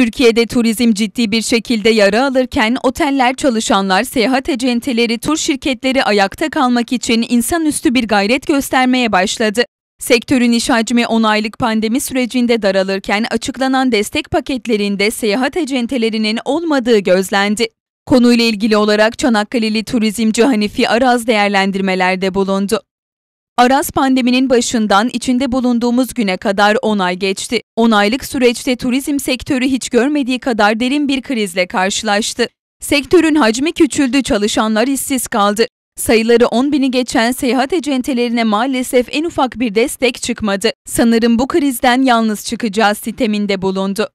Türkiye'de turizm ciddi bir şekilde yara alırken oteller, çalışanlar, seyahat ecenteleri, tur şirketleri ayakta kalmak için insanüstü bir gayret göstermeye başladı. Sektörün iş hacmi 10 aylık pandemi sürecinde daralırken açıklanan destek paketlerinde seyahat ecentelerinin olmadığı gözlendi. Konuyla ilgili olarak Çanakkale'li turizmci Hanifi Araz değerlendirmelerde bulundu. Aras pandeminin başından içinde bulunduğumuz güne kadar 10 ay geçti. 10 aylık süreçte turizm sektörü hiç görmediği kadar derin bir krizle karşılaştı. Sektörün hacmi küçüldü, çalışanlar işsiz kaldı. Sayıları 10 bini geçen seyahat ecentelerine maalesef en ufak bir destek çıkmadı. Sanırım bu krizden yalnız çıkacağız siteminde bulundu.